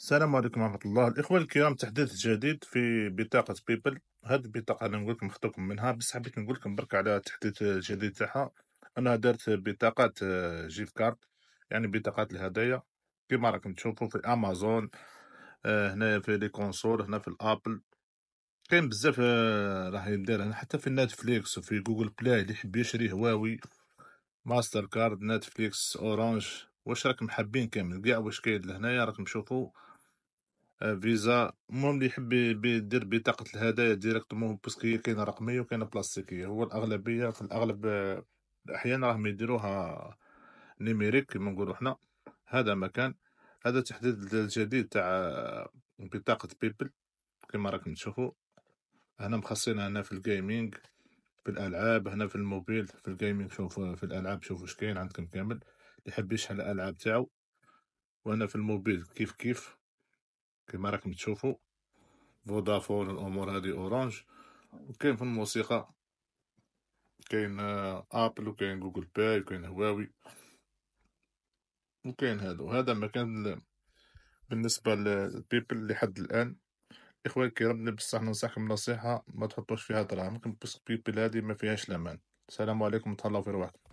السلام عليكم ورحمة الله الإخوة الكرام تحديث جديد في بطاقة بيبل هاد البطاقة أنا نقول لكم مخطوكم منها بس حبيت نقول لكم برك على تحديث جديد تاعها أنا درت بطاقات جيف آه، كارد يعني بطاقات الهدايا كما راكم تشوفوا في أمازون آه، هنا في لي كونسول هنا في الأبل كاين بزاف آه، راح يدير هنا حتى في نتفليكس وفي جوجل بلاي اللي يحب يشري هواوي ماستر كارد نتفليكس اورانج واش راكم حابين كامل كاع واش كاين لهنايا راكم تشوفوا آه، فيزا المهم اللي يحب يدير بطاقه الهدايا ديريكتومون باسكو كاينه رقميه وكاينه بلاستيكيه هو الاغلبيه في الاغلب الاحيان آه، راهم يديروها نيميريك كيما نقولوا حنا هذا مكان هذا تحديد الجديد تاع آه، بطاقه بيبل كما راكم تشوفوا هنا مخصينا هنا في الجيمينغ في الالعاب هنا في الموبيل في الجيمينغ شوفوا في الالعاب شوفوا واش كاين عندكم كامل يحب يشحن الالعاب تاعو وانا في الموبيل كيف كيف كما راكم تشوفوا فودافون الامور هذه اورانج وكاين في الموسيقى كاين آه، ابل وكاين جوجل باي وكاين هواوي وكاين هادو هذا ما كان بالنسبه للبيبل لحد الان اخوان الكرام بصح ننصحكم نصيحه ما تحطوش فيها دراهم كنبص بيبل هذه ما فيهاش الامان السلام عليكم تهلاو في رواحكم